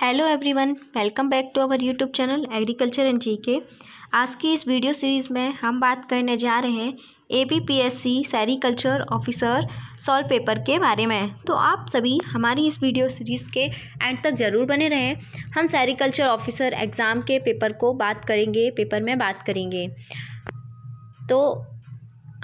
Hello everyone welcome back to our YouTube channel agriculture and GK आज की इस video series में हम बात करने जा रहे हैं A B P S C sericulture officer solve paper के बारे में तो आप सभी हमारी इस वीडियो सीरीज़ के एंड तक ज़रूर बने रहें हम सैरीकल्चर ऑफिसर एग्ज़ाम के पेपर को बात करेंगे पेपर में बात करेंगे तो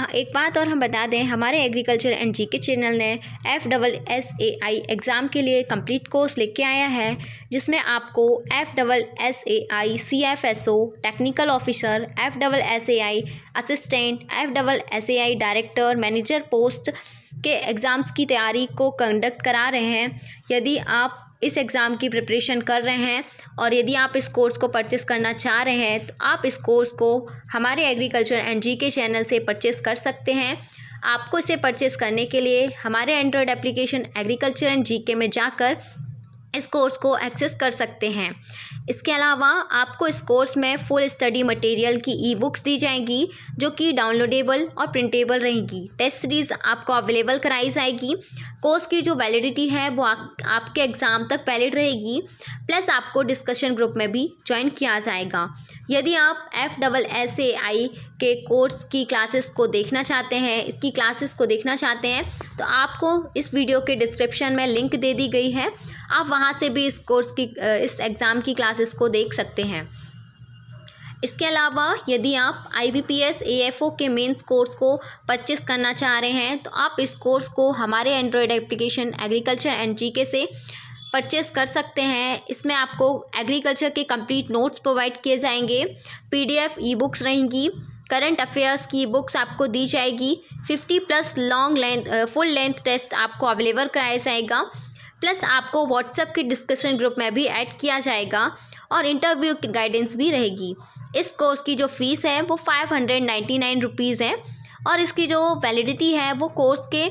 हाँ, एक बात और हम बता दें हमारे एग्रीकल्चर एंड जीके चैनल ने F double S A I exam के लिए कंप्लीट कोर्स लेके आया है जिसमें आपको F double S A I C F S O technical officer F double S A I assistant F double S A I director manager post के exams की तैयारी को कंडक्ट करा रहे हैं यदि आप इस एग्ज़ाम की प्रिपरेशन कर रहे हैं और यदि आप इस कोर्स को परचेस करना चाह रहे हैं तो आप इस कोर्स को हमारे एग्रीकल्चर एंड जी के चैनल से परचेस कर सकते हैं आपको इसे परचेस करने के लिए हमारे Android application agriculture and G K में जाकर इस कोर्स को एक्सेस कर सकते हैं इसके अलावा आपको इस कोर्स में फुल स्टडी मटेरियल की ई बुक्स दी जाएंगी जो कि डाउनलोडेबल और प्रिंटेबल रहेगी टेस्ट सीरीज़ आपको अवेलेबल कराई जाएगी कोर्स की जो वैलिडिटी है वो आ, आपके एग्ज़ाम तक वैलिड रहेगी प्लस आपको डिस्कशन ग्रुप में भी ज्वाइन किया जाएगा यदि आप F double S A I के कोर्स की क्लासेस को देखना चाहते हैं इसकी क्लासेस को देखना चाहते हैं तो आपको इस वीडियो के डिस्क्रिप्शन में लिंक दे दी गई है आप वहाँ से भी इस कोर्स की इस एग्ज़ाम की क्लासेस को देख सकते हैं इसके अलावा यदि आप I B P S A F O के मेंस कोर्स को परचेस करना चाह रहे हैं तो आप इस कोर्स को हमारे Android application agriculture and G K से परचेस कर सकते हैं इसमें आपको एग्रीकल्चर के कंप्लीट नोट्स प्रोवाइड किए जाएंगे पीडीएफ ई बुक्स रहेंगी करंट अफेयर्स की बुक्स आपको दी जाएगी fifty plus long length full length test आपको अवेलेबल कराया जाएगा प्लस आपको व्हाट्सएप के डिस्कशन ग्रुप में भी ऐड किया जाएगा और इंटरव्यू की गाइडेंस भी रहेगी इस कोर्स की जो फ़ीस है वो five hundred ninety nine rupees है और इसकी जो वैलिडिटी है वो कोर्स के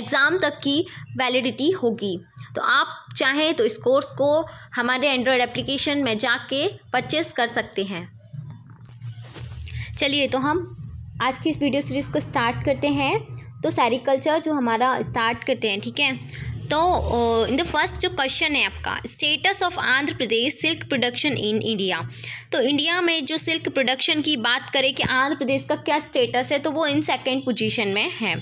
एग्ज़ाम तक की वैलिडिटी होगी तो आप चाहें तो इस कोर्स को हमारे एंड्रॉयड एप्लीकेशन में जाके परचेस कर सकते हैं चलिए तो हम आज की इस वीडियो सीरीज़ को स्टार्ट करते हैं तो सैरिकल्चर जो हमारा स्टार्ट करते हैं ठीक है तो इन द फर्स्ट जो क्वेश्चन है आपका status of Andhra Pradesh silk production in India तो इंडिया में जो सिल्क प्रोडक्शन की बात करें कि आंध्र प्रदेश का क्या स्टेटस है तो वो इन सेकेंड पोजिशन में है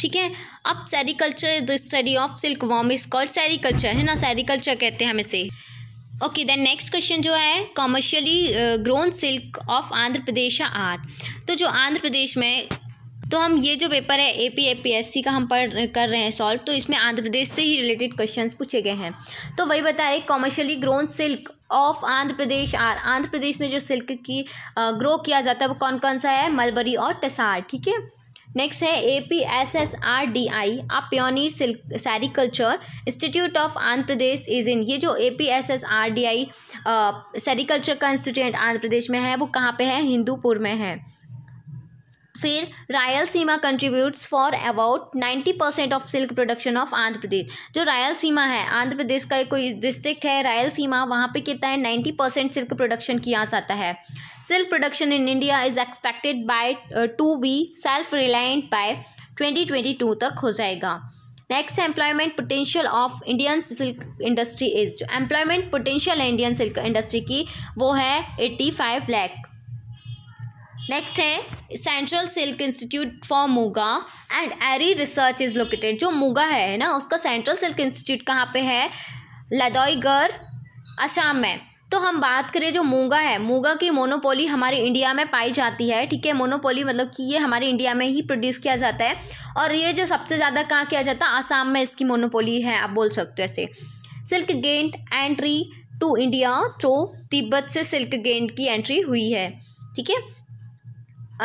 ठीक है अब sericulture is the study of silk worm is called sericulture है ना सेरिकल्चर कहते हैं हम इसे ओके देन नेक्स्ट क्वेश्चन जो है commercially grown silk of Andhra Pradesh are तो जो आंध्र प्रदेश में तो हम ये जो पेपर है A P A P S C का हम पढ़ कर रहे हैं सॉल्व तो इसमें आंध्र प्रदेश से ही रिलेटेड क्वेश्चन पूछे गए हैं तो वही बताए commercially grown silk of Andhra Pradesh are Andhra Pradesh में जो सिल्क की ग्रो किया जाता है वो कौन कौन सा है मलबरी और टसार ठीक है नेक्स्ट है A P S S R D I ah pioneer silk sericulture institute of Andhra Pradesh is in ये जो A P S S R D I sericulture का इंस्टीट्यूट आंध्र प्रदेश में है वो कहाँ पे है हिंदूपुर में है फिर सीमा contributes for about ninety percent of silk production of Andhra Pradesh जो रायलसीमा है आंध्र प्रदेश का एक कोई डिस्ट्रिक्ट है रायल सीमा वहाँ पे कितना है नाइन्टी परसेंट सिल्क प्रोडक्शन किया जाता है silk production in India is expected by to be self reliant by two तक हो जाएगा next employment potential of Indian silk industry is जो एम्प्लॉयमेंट पोटेंशियल है इंडियन सिल्क इंडस्ट्री की वो है एट्टी फाइव लैख नेक्स्ट है central silk institute for muga and eri research is located जो मूगा है ना उसका सेंट्रल सिल्क इंस्टीट्यूट कहाँ पे है लदोईगर असम में तो हम बात करें जो मूंगा है मूंगा की मोनोपोली हमारे इंडिया में पाई जाती है ठीक है मोनोपोली मतलब कि ये हमारे इंडिया में ही प्रोड्यूस किया जाता है और ये जो सबसे ज़्यादा कहाँ किया जाता है आसाम में इसकी मोनोपोली है आप बोल सकते हो ऐसे silk gained entry to India through Tibet से सिल्क गेंट की एंट्री हुई है ठीक है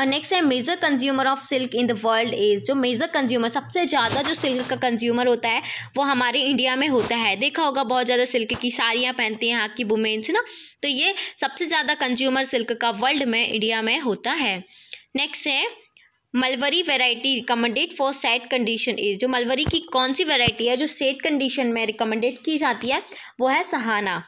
नेक्स्ट uh, है major consumer of silk in the world is जो मेजर कंज्यूमर सबसे ज़्यादा जो सिल्क का कंज्यूमर होता है वो हमारे इंडिया में होता है देखा होगा बहुत ज़्यादा सिल्क की साड़ियाँ पहनती हैं यहाँ की वुमेन्स ना तो ये सबसे ज़्यादा कंज्यूमर सिल्क का वर्ल्ड में इंडिया में होता है नेक्स्ट है mulberry variety recommended for set condition is जो मलवरी की कौन सी वेराइटी है जो सेट कंडीशन में रिकमेंडेड की जाती है वो है Sahana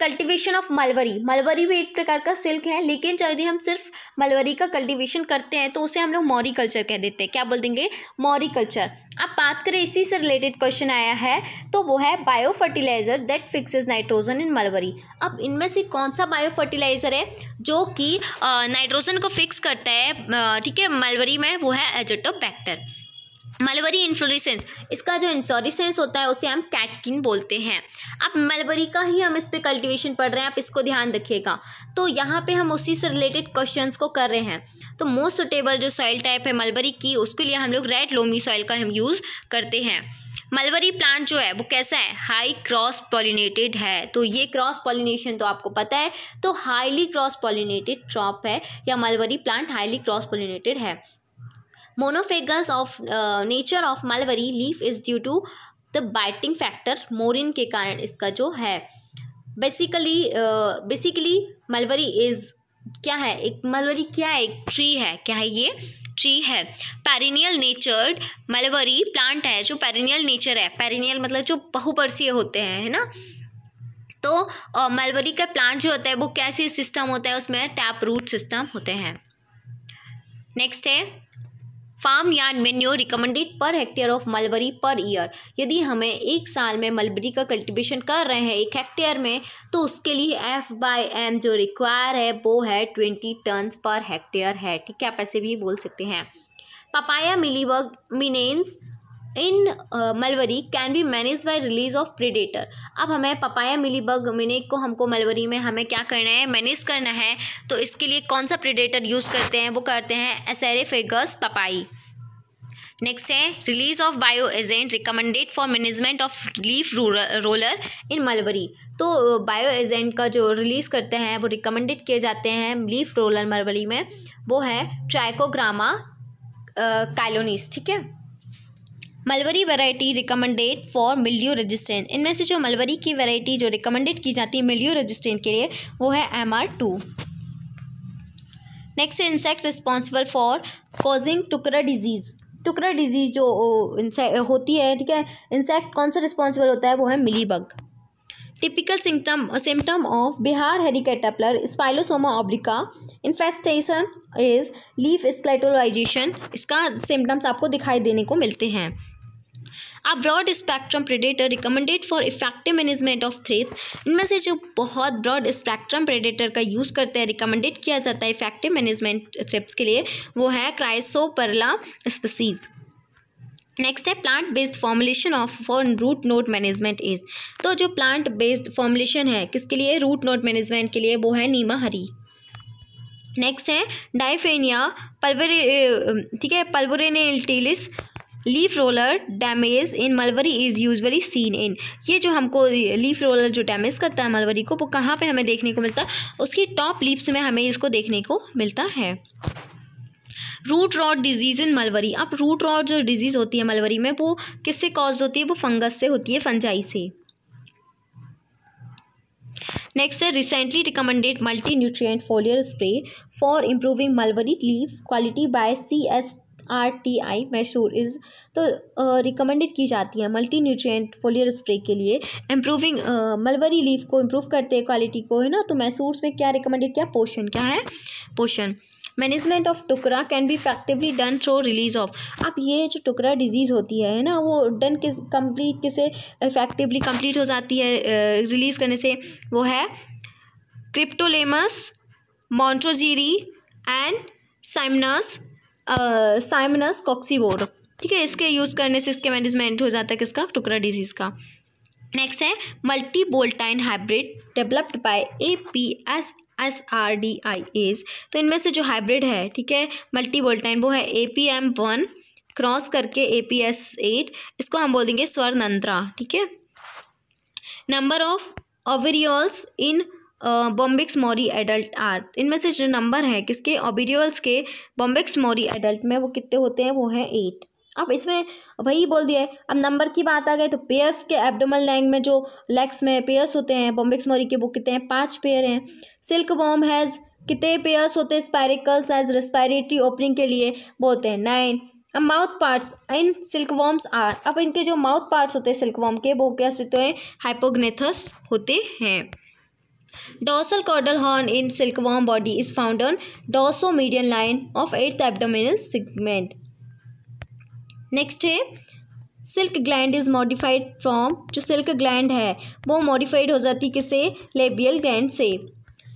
cultivation of mulberry mulberry भी एक प्रकार का सिल्क है लेकिन यदि हम सिर्फ मलवरी का कल्टीवेशन करते हैं तो उसे हम लोग मौरी कल्चर कह देते हैं क्या बोल देंगे मौरी कल्चर अब बात करें इसी से रिलेटेड क्वेश्चन आया है तो वो है bio fertilizer that fixes nitrogen in mulberry अब इनमें से कौन सा बायो फर्टिलाइजर है जो कि नाइट्रोजन को फिक्स करता है ठीक है मलवरी में वो है बैक्टर मलबरी इन्फ्लोरिसेंस इसका जो इन्फ्लोरिसेंस होता है उसे हम कैटकिन बोलते हैं आप मलबरी का ही हम इस पर कल्टिवेशन पढ़ रहे हैं आप इसको ध्यान रखिएगा तो यहाँ पे हम उसी से रिलेटेड क्वेश्चंस को कर रहे हैं तो मोस्ट सुटेबल जो सॉइल टाइप है मलबरी की उसके लिए हम लोग रेड लोमी सॉइल का हम यूज़ करते हैं मलबरी प्लांट जो है वो कैसा है हाई क्रॉस पॉलिनेटेड है तो ये क्रॉस पॉलिनेशन तो आपको पता है तो हाईली क्रॉस पॉलिनेटेड क्रॉप है या mulberry plant highly cross pollinated है monophagous of nature of mulberry leaf is due to the biting factor morin के कारण इसका जो है बेसिकली बेसिकली मलबरी इज़ क्या है एक मलबरी क्या है एक ट्री है क्या है ये ट्री है पेरिनियल नेचर्ड मलबरी प्लांट है जो पेरिनियल नेचर है पेरिनियल मतलब जो बहुपर्सीय होते हैं है ना तो मलबरी का प्लांट जो होता है वो कैसे सिस्टम होता है उसमें टैप रूट सिस्टम होते हैं नेक्स्ट है farm yard manure recommended per hectare of mulberry per year यदि हमें एक साल में मलबरी का कल्टिवेशन कर रहे हैं एक हेक्टेयर में तो उसके लिए एफ बाई एम जो रिक्वायर है वो है ट्वेंटी टन पर हेक्टेयर है ठीक है आप ऐसे भी बोल सकते हैं papaya mealybug menace in mulberry can be manage by release of predator अब हमें पपाया मिली बग मिनेक को हमको मलवरी में हमें क्या करना है मैनेज करना है तो इसके लिए कौन सा प्रीडेटर यूज़ करते हैं वो करते हैं एसेरेफेगस पपाई नेक्स्ट है release of bio agent recommended for management of leaf roller in mulberry तो बायो एजेंट का जो रिलीज़ करते हैं वो रिकमेंडेड किए जाते हैं लीफ रोलर मलवरी में वो है ट्राइकोग्रामा कैलोनीस ठीक है mulberry variety recommended for mildew resistant इनमें से जो मलबरी की वैरायटी जो रिकमेंडेड की जाती है मिल्यू रेजिस्टेंट के लिए वो है एम आर टू नेक्स्ट है insect responsible for causing tukra disease tukra disease जो होती है ठीक है इंसेक्ट कौन सा रिस्पॉन्सिबल होता है वो है mealy bug typical symptom symptom of Bihar hairy caterpillar spilosoma obliqua infestation is leaf skeletonization इसका सिम्टम्स आपको दिखाई देने को मिलते हैं a broad spectrum predator recommended for effective management of thrips इनमें से जो बहुत ब्रॉड स्पेक्ट्रम प्रेडेटर का यूज़ करते हैं रिकमेंडेड किया जाता है इफेक्टिव मैनेजमेंट थ्रिप्स के लिए वो है क्राइसोपरला स्पीसीज़ नेक्स्ट है plant based formulation of for root knot management is तो जो प्लांट बेस्ड फॉर्मुलेशन है किसके लिए रूट नोट मैनेजमेंट के लिए वो है नीमा हरी नेक्स्ट है डाइफेनिया पल्वरे ठीक है pulverulentalis leaf roller damage in mulberry is usually seen in ये जो हमको लीफ रोलर जो डैमेज करता है मलबरी को वो कहाँ पे हमें देखने को मिलता है उसकी टॉप लीव्स में हमें इसको देखने को मिलता है root rot disease in mulberry अब रूट रॉट जो डिजीज़ होती है मलबरी में वो किससे कॉज होती है वो फंगस से होती है फंजाई से नेक्स्ट है recently recommended multi nutrient foliar spray for improving mulberry leave quality by C S R T I Mysore is तो रिकमेंडेड की जाती है मल्टी न्यूट्रिएंट फोलियर स्प्रे के लिए इम्प्रूविंग मलवरी लीफ को इम्प्रूव करते हैं क्वालिटी को है ना तो मैसूर में क्या रिकमेंडेड क्या पोशन क्या है पोशन मैनेजमेंट ऑफ टुकड़ा can be effectively done through release of अब ये जो टुकड़ा डिजीज़ होती है ना वो डन किस कम्प्लीट किसे इफेक्टिवली कम्प्लीट हो जाती है रिलीज़ करने से वो है क्रिप्टोलेमस मॉन्ट्रोजीरी एंड साइमनस साइमनस कॉक्सीवोर ठीक है इसके यूज़ करने से इसके मैनेजमेंट हो जाता है किसका टुकड़ा डिजीज़ का नेक्स्ट है multivoltine hybrid developed by A P S S R D I is तो इनमें से जो हाइब्रिड है ठीक है मल्टी बोल्टाइन वो है A P M one cross करके ए पी एस एट इसको हम बोल देंगे स्वर्णंत्रा ठीक है number of ovarioles in Bombyx mori adult are इनमें से जो नंबर है किसके ओबिडियल्स के बॉम्बिक्स मोरी एडल्ट में वो कितने होते हैं वो है एट अब इसमें वही बोल दिया है अब नंबर की बात आ गई तो पेयर्स के एब्डोमल लैंग में जो लेग्स में पेयर्स होते हैं बॉम्बिक्स मोरी के वो कितने हैं पाँच पेयर हैं सिल्क बॉम्ब हैज़ कितने पेयर्स होते हैं स्पायरिकल्स एज रेस्पायरेटरी ओपनिंग के लिए बोलते हैं नाइन अब mouth parts in silkworms are अब इनके जो माउथ पार्ट्स होते हैं सिल्क वॉम के वो क्या होते हैं हाइपोग्नेथस होते हैं Dorsal caudal horn in silkworm body is found on dorsomedian line of eighth abdominal segment. Next है silk gland is modified from जो सिल्क ग्लैंड है वो मॉडिफाइड हो जाती है किसे लेबियल ग्लैंड से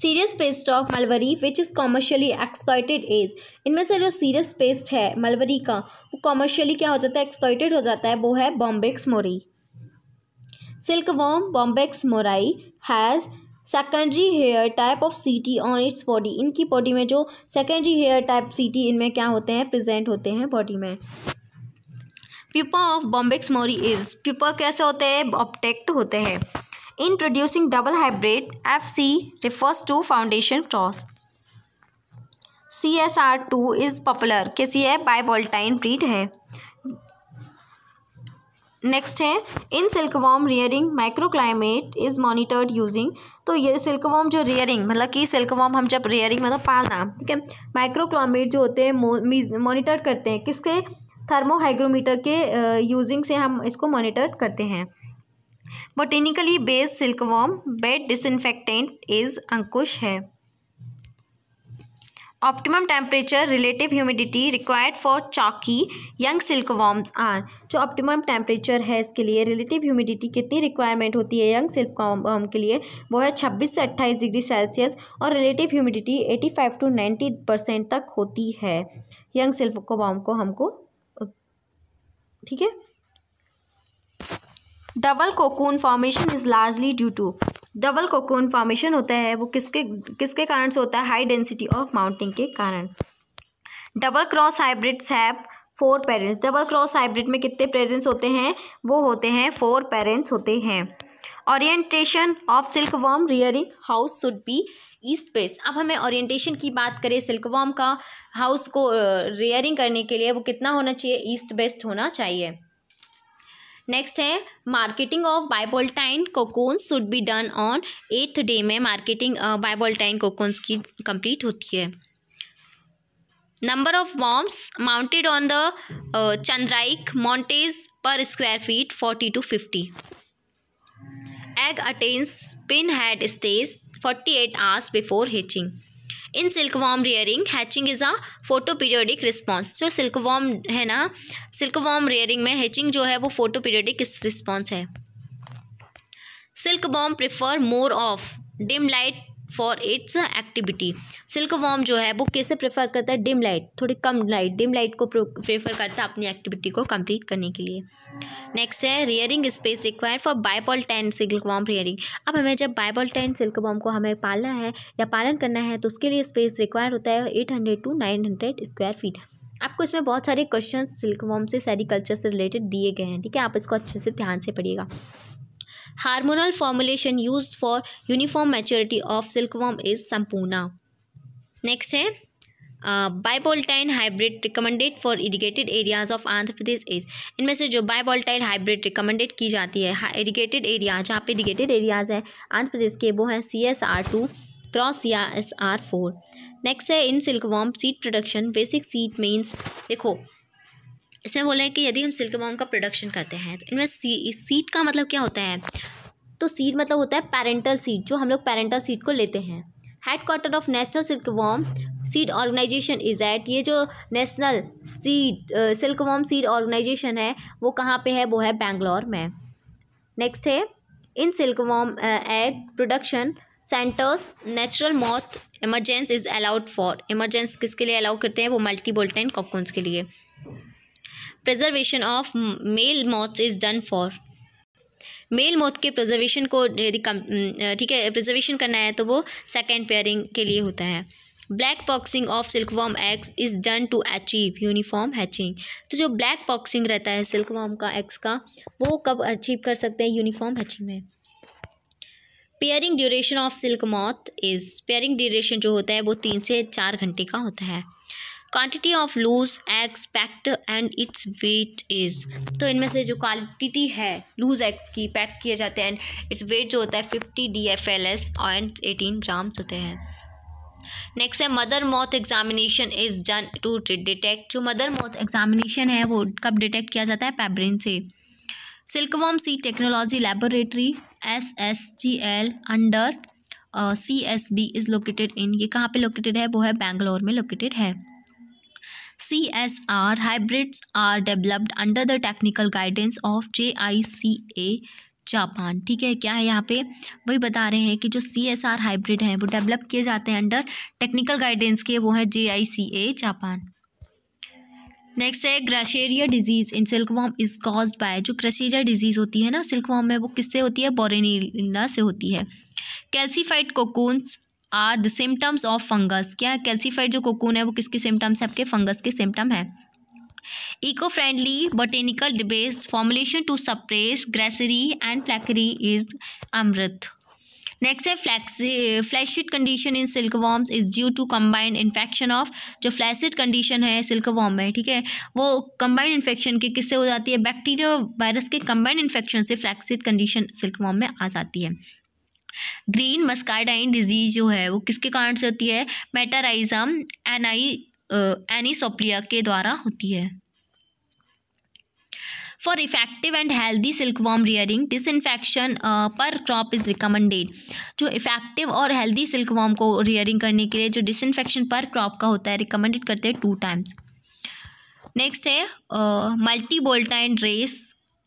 serious pest of mulberry which is commercially exploited is इनमें से जो सीरियस पेस्ट है मलवरी का वो कॉमर्शियली क्या हो जाता है एक्सप्लॉयटेड हो जाता है वो है Bombyx mori silkworm Bombyx mori has secondary hair type of setae on its body इनकी बॉडी में जो सेकेंडरी हेयर टाइप सीटी इनमें क्या होते हैं प्रेजेंट होते हैं बॉडी में पीपा ऑफ बॉम्बिक्स मोरी इज पीपा कैसे होते हैं ऑप्टेक्ट होते हैं in producing double hybrid F C refers to foundation cross C S R two is popular कैसी है बाइबोल्टाइन ब्रीड है नेक्स्ट है in silkworm rearing microclimate is monitored using तो ये सिल्कवॉम जो रेयरिंग मतलब कि सिल्कवॉम हम जब रेयरिंग मतलब पालना ठीक है माइक्रोक्लोमीट जो होते हैं मॉनिटर करते हैं किसके थर्मोहाइग्रोमीटर के यूजिंग से हम इसको मॉनिटर करते हैं botanically based silkworm bed disinfectant is Ankush है optimum temperature relative humidity required for chawki young silkworms are जो ऑप्टिमम टेम्परेचर है इसके लिए रिलेटिव ह्यूमिडिटी कितनी रिक्वायरमेंट होती है यंग सिल्क वॉम के लिए वो है छब्बीस से 28 डिग्री सेल्सियस और relative humidity eighty five to ninety percent तक होती है यंग सिल्क वॉम को हमको ठीक है double cocoon formation is largely due to double cocoon formation होता है वो किसके किसके कारण से होता है हाई डेंसिटी ऑफ माउंटेन के कारण double cross hybrids have four parents double cross hybrid में कितने पेरेंट्स होते हैं वो होते हैं फोर पेरेंट्स होते हैं orientation of silkworm rearing house should be east face अब हमें ओरिएंटेशन की बात करें सिल्क वॉर्म का हाउस को रियरिंग uh, करने के लिए वो कितना होना चाहिए ईस्ट बेस्ट होना चाहिए नेक्स्ट है marketing of bivoltine cocoons should be done on eighth day में मार्केटिंग बाइबोल्टाइन कोकोन्स की कंप्लीट होती है number of worms mounted on the chandrike mountage per square feet forty to fifty egg attains pin head stage forty eight hours before hatching in silkworm rearing hatching is a photoperiodic response जो silkworm है ना सिल्कवॉम rearing में hatching जो है वो photoperiodic response है silkworm prefer more of dim light for its activity silkworm जो है वो कैसे प्रेफर करता है डिम लाइट थोड़ी कम लाइट डिम लाइट को प्रेफर करता है अपनी एक्टिविटी को कंप्लीट करने के लिए नेक्स्ट है rearing space require for bivoltine silkworm rearing अब हमें जब बायपॉल टेन सिल्क वॉम को हमें पालना है या पालन करना है तो उसके लिए स्पेस रिक्वायर होता है eight hundred to nine hundred square feet आपको इसमें बहुत सारे क्वेश्चन सिल्क वॉम से सेरिकल्चर से रिलेटेड दिए गए हैं ठीक है आप इसको अच्छे से ध्यान से पढ़िएगा hormonal formulation use for uniform maturity of silkworm is Sampoorna next है bivoltine hybrid recommended for irrigated areas of Andhra Pradesh is इनमें से जो बाइबोल्टाइन हाइब्रिड रिकमेंडेड की जाती है इरीगेटेड एरिया जहाँ पे इरीगेटेड एरियाज हैं आंध्र प्रदेश के वो है C S R two cross C S R four next है in silkworm seed production basic seed means देखो इसमें बोला है कि यदि हम सिल्क बॉम का प्रोडक्शन करते हैं तो इनमें सी सीट का मतलब क्या होता है तो सीट मतलब होता है पेरेंटल सीट जो हम लोग पेरेंटल सीट को लेते हैं headquarter of national silkworm seed organization is at ये जो national seed silkworm seed organization है वो कहाँ पे है वो है बेंगलोर में नेक्स्ट है in silk silkworm egg production centers natural moth emergence is allowed for emergence किसके लिए अलाउ करते हैं वो मल्टी बोल्टेन के लिए preservation of male moth is done for male moth के प्रजर्वेशन को यदि ठीक है प्रजर्वेशन करना है तो वो सेकेंड पेयरिंग के लिए होता है black boxing of silkworm eggs is done to achieve uniform hatching तो जो ब्लैक पॉक्सिंग रहता है सिल्कवॉम का एग्स का वो कब अचीव कर सकते हैं यूनिफॉर्म हैचिंग में pairing duration of silk moth is pairing duration जो होता है वो तीन से चार घंटे का होता है quantity of loose eggs packed and its weight is तो इनमें से जो क्वालिटी है लूज एग्स की पैक किए जाते हैं एंड इट्स वेट जो होता है fifty D F L S and eighteen grams होते हैं नेक्स्ट है mother moth examination is done to detect जो मदर मौत एग्जामिनेशन है वो कब डिटेक्ट किया जाता है पैब्रिन से silkworm seed technology laboratory S S G L under C S B is located in ये कहाँ पे लोकेटेड है वो है बैंगलोर में लोकेटेड है CSR hybrids are developed under the technical guidance of JICA Japan ठीक है क्या है यहाँ पे वही बता रहे हैं कि जो सी एस आर हाइब्रिड हैं वो डेवलप किए जाते हैं अंडर टेक्निकल गाइडेंस के वो है जे आई सी ए जापान नेक्स्ट है grasserie disease in silkworm is caused by जो ग्राशेरिया डिजीज़ होती है ना सिल्कवॉम में वो किससे होती है बोरेनिला से होती है calcified cocoons are the symptoms of fungus क्या कैल्सीफाइड जो कोकून है वो किसके सिम्टम्स है आपके फंगस के सिम्टम है इको फ्रेंडली बोटेनिकल डिबेस formulation to suppress grasserie and flacherie is Amrut next है फ्लैक्सी flaccid condition in silkworms is due to combined infection of जो फ्लैसिड कंडीशन है सिल्क वॉर्म में ठीक है वो कम्बाइंड इन्फेक्शन के किससे हो जाती है बैक्टीरिया और वायरस के कम्बाइंड इन्फेक्शन से फ्लैक्सिड कंडीशन सिल्क वॉर्म में आ जाती है ग्रीन मस्कार्डाइन डिजीज जो है वो किसके कारण से होती है मेटाराइजम एनाई एनीसोप्रिया के द्वारा होती है for effective and healthy silkworm rearing disinfection per crop is recommended जो इफेक्टिव और हेल्दी सिल्कवॉम को रियरिंग करने के लिए जो डिस इन्फेक्शन पर क्रॉप का होता है रिकमेंडेड करते हैं टू टाइम्स नेक्स्ट है multivoltine race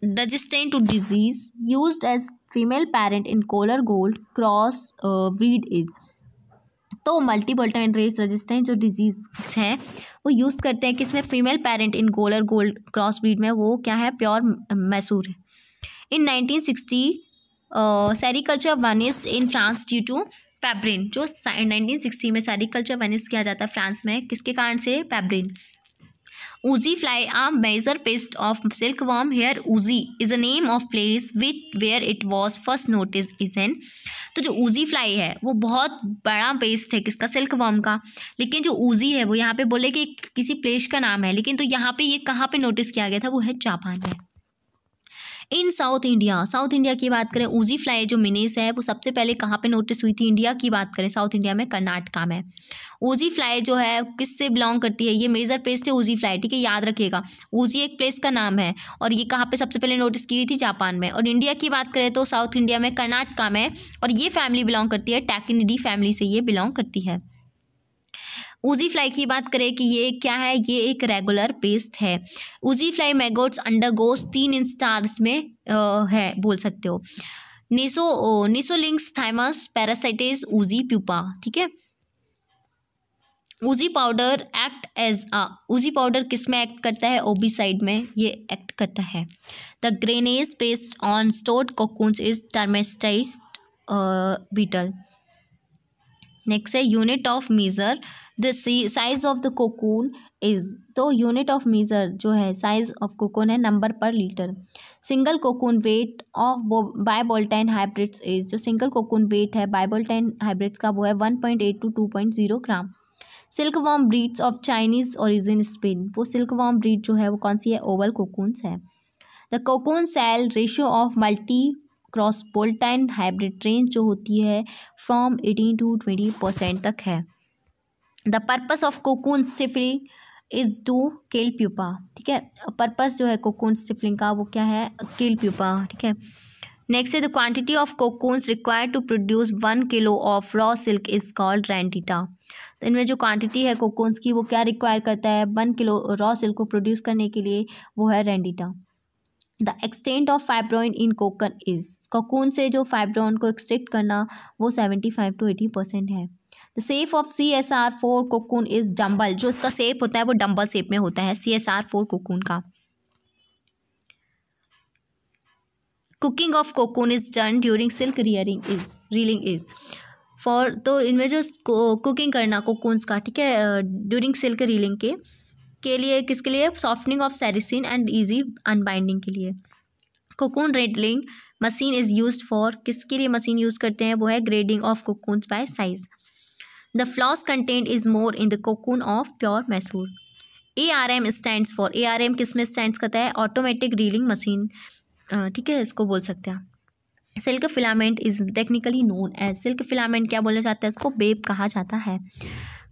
resistant to disease use as female parent in Kolar gold cross breed is तो मल्टीपल टाइम रेस रजिस्टेंट जो डिजीज हैं वो यूज़ करते हैं कि इसमें female parent in Kolar gold cross breed में वो क्या है प्योर मैसूर है in nineteen sixty sericulture vanished in France due to pebrine जो नाइनटीन सिक्सटी में सैरिकल्चर वनिस किया जाता है फ्रांस में किसके कारण से pebrine uzi fly a major pest of silk silkworm here uzi is a name of place with where it was first notice is an तो जो उजी फ्लाई है वो बहुत बड़ा पेस्ट है किसका सिल्क वॉम का लेकिन जो उजी है वो यहाँ पे बोले कि किसी प्लेस का नाम है लेकिन तो यहाँ पे ये कहाँ पे नोटिस किया गया था वो है जापान में in South India South India की बात करें उजी फ्लाई जो मिनेस है वो सबसे पहले कहाँ पे नोटिस हुई थी इंडिया की बात करें साउथ इंडिया में कर्नाटका में ओजी फ्लाई जो है किससे बिलोंग करती है ये मेजर प्लेस थे ओजी फ्लाई ठीक है याद रखिएगा ओजी एक प्लेस का नाम है और ये कहाँ पे सबसे पहले नोटिस की गई थी जापान में और इंडिया की बात करें तो साउथ इंडिया में कर्नाटका में और ये फैमिली बिलोंग करती है टैकिनिडी फैमिली से ये बिलोंग करती है उजी फ्लाई की बात करें कि ये क्या है ये एक रेगुलर पेस्ट है उजी फ्लाई मैगोट्स अंडरगोस तीन इंस्टार्स में आ, है बोल सकते हो नेसो Nesolynx thymus parasitises uzi pupa ठीक है uzi powder act as a uzi powder किस में एक्ट करता है ओबीसाइड में ये एक्ट करता है the grainage pest on stored cocoons is Dermestes beetle next है unit of measure the size of the cocoon is तो यूनिट ऑफ मीज़र जो है साइज ऑफ कोकून है number per litre single cocoon weight of bivoltine hybrids is जो single cocoon weight है bivoltine hybrids का वो है one point eight to two point zero gram silkworm breeds of Chinese origin spin वो silk silkworm breed जो है वो कौन सी है ओवल कोकून्स है the cocoon shell ratio of multi cross voltine hybrid ट्रेन जो होती है from eighteen to twenty percent तक है the purpose of cocoon stifling is to kill pupa ठीक है पर्पज़ जो है कोकून स्टिफलिंग का वो क्या है किल प्यूपा ठीक है नेक्स्ट है the quantity of cocoons required to produce one kilo of raw silk is called renditta तो इनमें जो क्वान्टिटी है कोकून्स की वो क्या रिक्वायर करता है वन किलो रॉ सिल्क को प्रोड्यूस करने के लिए वो है renditta the extent of fibroin in cocoon is cocoon से जो फाइब्रोइन को एक्सट्रेक्ट करना वो seventy five to eighty percent है the shape of C S R four cocoon is dumbbell जो इसका सेप होता है वो डम्बल सेप में होता है C S R four cocoon का cooking of cocoon is done during silk rearing is reeling is for तो इनमें जो कुकिंग करना कोकून्स का ठीक है ड्यूरिंग सिल्क रीलिंग के के लिए किसके लिए softening of sericin and easy unbinding के लिए cocoon riddling machine is use for किसके लिए मशीन यूज़ करते हैं वो है grading of cocoons by size the floss content is more in the cocoon of pure Mysore A R M stand for A R M किस में stand करता है ऑटोमेटिक रीलिंग मशीन ठीक है इसको बोल सकते हैं silk filament is technically known as silk filament क्या बोला जाता है इसको बेब कहा जाता है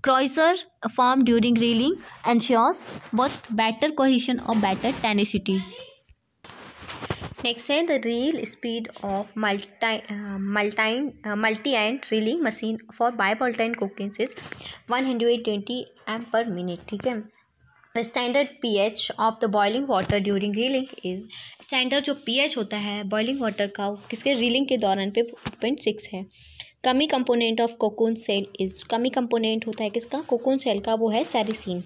croisure form during reeling ensures but better cohesion और बेटर टेनिसिटी नेक्स्ट है the reel speed of multi multi multi end reeling machine for by cocoon is one hundred twenty M per minute ठीक है the standard P H of the boiling water during reeling is standard जो P H होता है boiling water का किसके railing के दौरान पे पॉइंट सिक्स है gummy component of cocoon shell is gummy component होता है किसका कोकोन सेल का वो है सैरिसिन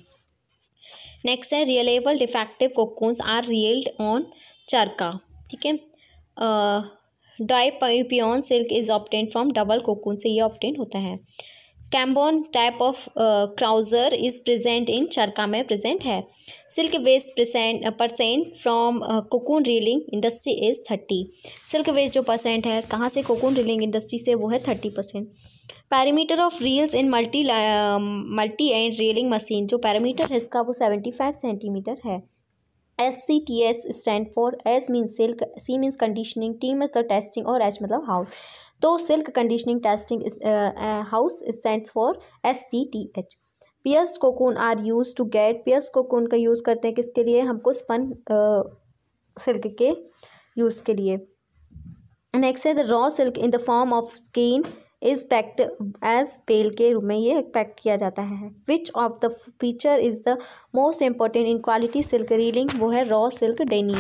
नेक्स्ट है reelable defective cocoons are reeled on charkha ठीक है dupion silk is obtained from double cocoon से ये ऑप्टेन होता है chambon type of croisure is present in charkha में प्रेजेंट है silk waste percent percent from cocoon reeling industry is thirty silk waste जो percent है कहाँ से कोकून रीलिंग इंडस्ट्री से वो है thirty percent parameter of reels in multi multi end reeling machine जो पैरामीटर है इसका वो सेवेंटी फाइव सेंटीमीटर है S C T S stand for S mean silk C means conditioning T मतलब testing और एच मतलब हाउस तो silk conditioning testing house stand for S C T H pierced cocoon are used to get pierced cocoon का use करते हैं किसके लिए हमको स्पन सिल्क uh, के यूज़ के लिए नेक्स्ट है the raw silk in the form of skein is packed as bale के रूप में ये पैक किया जाता है which of the feature is the most important in quality silk reeling वो है रॉ सिल्क डेनी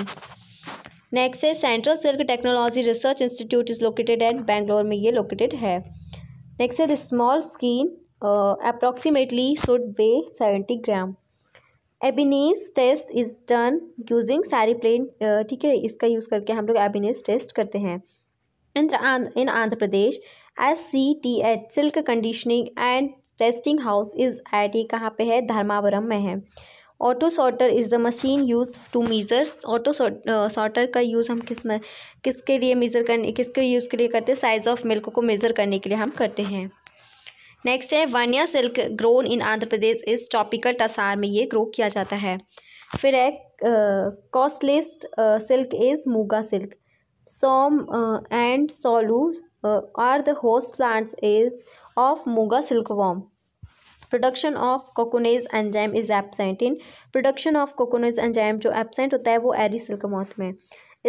नेक्स्ट है central silk technology research institute is located at Bangalore में ये लोकेटेड है नेक्स्ट है the small skein approximately should weigh seventy gram evenness test is done using seriplane ठीक है इसका यूज़ करके हम लोग एबिनेस टेस्ट करते हैं in Andhra Pradesh S C T H silk conditioning and testing house is at ये कहाँ पे है धर्मावरम में है auto sorter is the machine used to measure auto sorter का यूज़ हम किस में किसके लिए मेज़र करने किसके यूज़ के लिए करते हैं साइज़ ऑफ मिल्क को मेज़र करने के लिए हम करते हैं नेक्स्ट है vanya silk grown in Andhra Pradesh is tropical टसार में ये ग्रो किया जाता है फिर है costliest silk is muga silk som and soalu Uh, are the host plants is of Muga silkworm. Production of cocoonase enzyme is absent in production of cocoonase enzyme जो absent होता है वो एरी सिल्क मौत में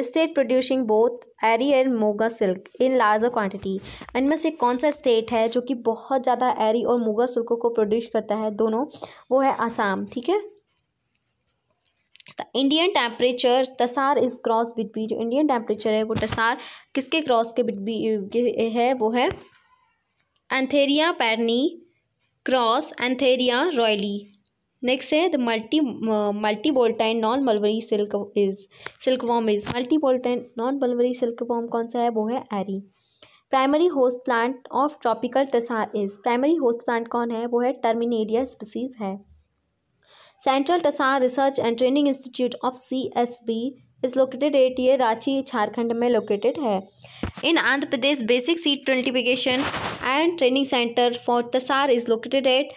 state producing both eri and muga silk in larger quantity इनमें से कौन सा state है जो कि बहुत ज़्यादा एरी और मोगा सिल्कों को प्रोड्यूस करता है दोनों वो है आसाम ठीक है the Indian temperate tasar is cross between जो इंडियन टेम्परेचर है वो तसार किसके क्रॉस के बिटवी है वो है Antheraea pernyi cross Antheraea royalei next है the multi multivoltine non mulberry silk is silk worm is multivoltine non mulberry silkworm कौन सा है वो है eri primary host plant of tropical tasar is primary host plant कौन है वो है टर्मिनेरिया स्पीसीज है central tasar research and training institute of C S B is located at ये रांची झारखंड में लोकेटेड है इन Andhra Pradesh basic seed multiplication and training centre for tasar is located at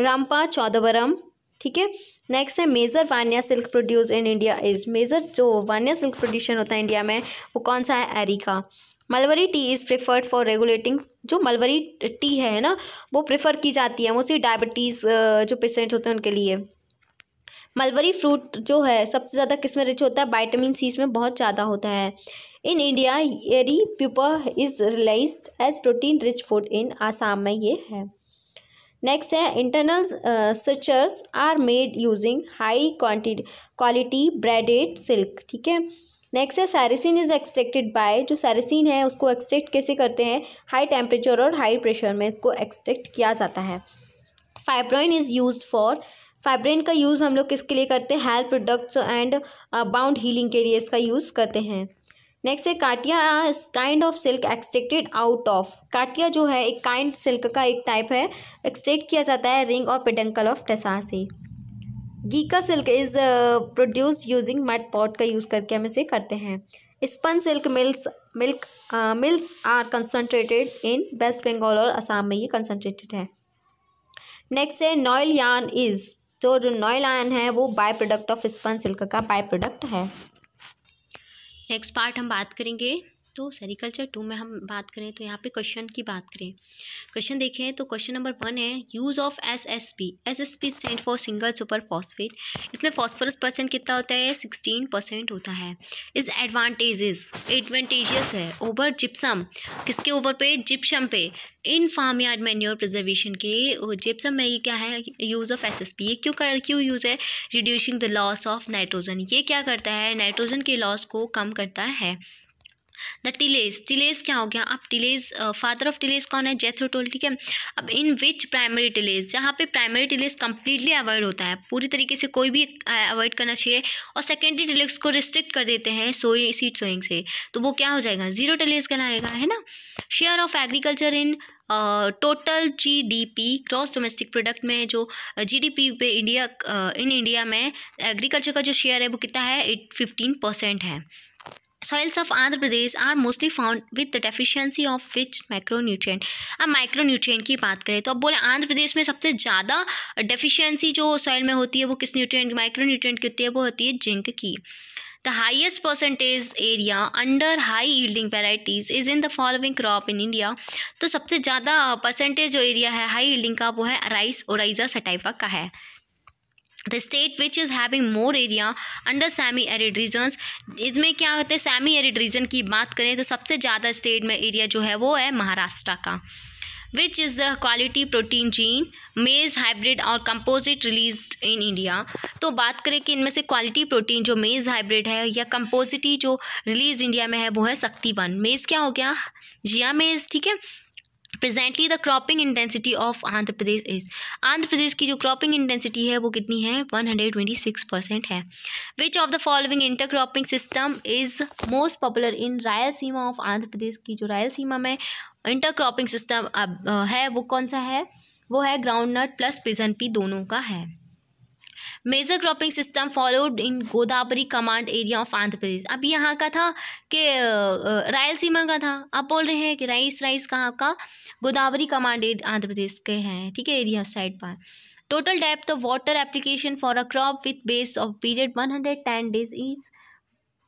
Rampa Chodavaram ठीक है नेक्स्ट है major vanya silk produce in India is major जो vanya silk production होता है India में वो कौन सा है एरिका mulberry tea is preferred for regulating जो मलवरी टी है ना वो प्रेफर की जाती है मोस्टली डायबिटीज़ जो पेशेंट्स होते हैं उनके लिए मलबरी फ्रूट जो है सबसे ज़्यादा में रिच होता है वाइटामिन सी इसमें बहुत ज़्यादा होता है in India eri pupa is relished as protein rich food in Assam में ये है नेक्स्ट है internal sutures are made using high quality braided silk ठीक है नेक्स्ट है सैरिसिन इज एक्सट्रेक्टेड बाय जो सैरिसिन है उसको एक्सट्रेक्ट कैसे करते हैं हाई टेम्परेचर और हाई प्रेशर में इसको एक्सट्रेक्ट किया जाता है fibroin is use for fibroin का यूज़ हम लोग किसके लिए करते हैं health products and wound healing के लिए इसका यूज़ करते हैं नेक्स्ट है katia kind of silk extracted out of katia जो है एक काइंड सिल्क का एक टाइप है एक्सट्रेक्ट किया जाता है रिंग और पेडंकल ऑफ टसार से gheecha silk is produced using mud pot का यूज़ uh, करके हम इसे करते हैं spun silk mills milk mills are concentrated in West Bengal और असम में ये कंसनट्रेटेड है नेक्स्ट है नॉयल यान इज़ तो जो नॉयल आयन है वो byproduct of spun silk का बाय प्रोडक्ट है नेक्स्ट पार्ट हम बात करेंगे तो सेरिकल्चर टू में हम बात करें तो यहाँ पे क्वेश्चन की बात करें क्वेश्चन देखें तो क्वेश्चन नंबर वन है use of S S P S S P stand for single superphosphate इसमें फॉस्फोरस परसेंट कितना होता है सिक्सटीन परसेंट होता है इस एडवांटेजेस एडवांटेजियस है ओवर जिप्सम किसके ऊपर पे जिप्सम पे in farmyard manure preservation के जिप्सम में ये क्या है use of S S P ये क्यों कर क्यों यूज़ है reducing the loss of nitrogen ये क्या करता है नाइट्रोजन के लॉस को कम करता है द टिलेज टिलेज क्या हो गया आप टिलेज फादर ऑफ टिलेज कौन है जेथ्रोटोल ठीक है अब इन विच प्राइमरी टिलेज जहाँ पे प्राइमरी टिलेज कम्प्लीटली अवॉइड होता है पूरी तरीके से कोई भी अवॉइड करना चाहिए और सेकेंडरी टिलेज को रिस्ट्रिक्ट कर देते हैं सोई सीड सोइंग से तो वो क्या हो जाएगा जीरो टिलेज कहलाएगा है ना share of agriculture in total GDP gross domestic product में जो जीडीपी पे इंडिया इन इंडिया में एग्रीकल्चर का जो शेयर है वो कितना है एट फिफ्टीन परसेंट है soils of andhra pradesh are mostly found with the deficiency of which micronutrient अब माइक्रोन्यूट्रिएंट की बात करें तो अब बोले आंध्र प्रदेश में सबसे ज़्यादा डेफिशियंसी जो सॉइल में होती है वो किस न्यूट्रिएंट माइक्रोन्यूट्रिएंट की होती है वो होती है जिंक की the highest percentage area under high yielding varieties is in the following crop in India तो सबसे ज़्यादा परसेंटेज जो एरिया है हाई ईल्डिंग का वो है राइस और राइजा सटाइवा का है the state which is having more area under semi arid regions इसमें क्या होते हैं सेमी एरिड रीजन की बात करें तो सबसे ज़्यादा स्टेट में एरिया जो है वो है महाराष्ट्र का which is the quality protein gene maize hybrid और कम्पोजिट रिलीज इन इंडिया तो बात करें कि इनमें से क्वालिटी प्रोटीन जो मेज़ हाइब्रिड है या कंपोजिटी जो रिलीज इंडिया में है वो है शक्तिवन मेज़ क्या हो गया जिया मेज़ ठीक है presently the cropping intensity of Andhra Pradesh is Andhra Pradesh की जो क्रॉपिंग इंटेंसिटी है वो कितनी है one hundred twenty six percent है which of the following intercropping system is most popular in Rayalaseema of Andhra Pradesh की जो रायलसीमा में इंटर क्रॉपिंग सिस्टम है वो कौन सा है वो है groundnut plus pigeon pea दोनों का है major cropping system followed in Godavari command area of Andhra Pradesh अब यहाँ का था कि रायलसीमा का था आप बोल रहे हैं कि राइस राइस कहाँ का गोदावरी कमांड आंध्र प्रदेश के हैं ठीक है एरिया साइड पर total depth of water application for a crop with base of period one hundred ten days is